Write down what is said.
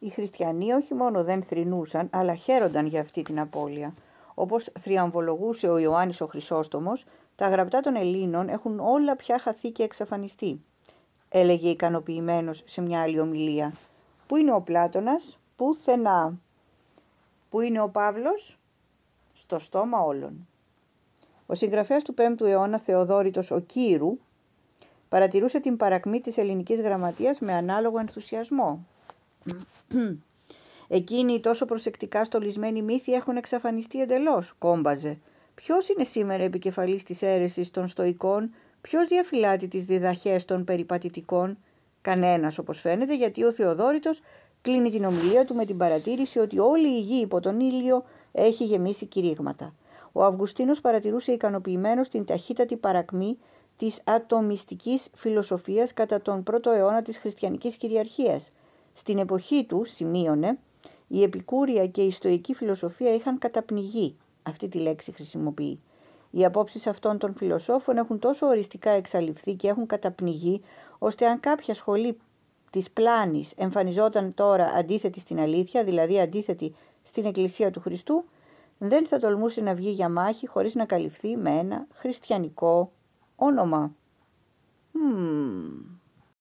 Οι χριστιανοί όχι μόνο δεν θρηνούσαν, αλλά χαίρονταν για αυτή την απώλεια. Όπως θριαμβολογούσε ο Ιωάννης ο Χρυσότομο, τα γραπτά των Ελλήνων έχουν όλα πια χαθεί και εξαφανιστεί, έλεγε ικανοποιημένος σε μια άλλη ομιλία. Πού είναι ο Πλάτωνας, πουθενά. Πού είναι ο Παύλος, στο στόμα όλων. Ο συγγραφέας του 5ου αιώνα Θεοδόρητος ο Κύρου παρατηρούσε την παρακμή της ελληνικής γραμματείας με ανάλογο ενθουσιασμό. Εκείνοι οι τόσο προσεκτικά στολισμένοι μύθοι έχουν εξαφανιστεί εντελώς, κόμπαζε. Ποιος είναι σήμερα επικεφαλής της αίρεσης των στοικών, ποιος διαφυλάτει τις διδαχές των περιπατητικών. Κανένας, όπως φαίνεται, γιατί ο Θεοδόρητος κλείνει την ομιλία του με την παρατήρηση ότι όλη η γη υπό τον ήλιο έχει γεμίσει κηρύγματα. Ο Αυγουστίνος παρατηρούσε ικανοποιημένο την ταχύτατη παρακμή της ατομιστικής φιλοσοφίας κατά τον πρώτο αιώνα της χριστιανικής κυριαρχίας στην εποχή του, σημείωνε, η επικούρια και η στοική φιλοσοφία είχαν καταπνιγεί. Αυτή τη λέξη χρησιμοποιεί. Οι απόψεις αυτών των φιλοσόφων έχουν τόσο οριστικά εξαλειφθεί και έχουν καταπνιγεί, ώστε αν κάποια σχολή της πλάνης εμφανιζόταν τώρα αντίθετη στην αλήθεια, δηλαδή αντίθετη στην Εκκλησία του Χριστού, δεν θα τολμούσε να βγει για μάχη χωρίς να καλυφθεί με ένα χριστιανικό όνομα. Hmm.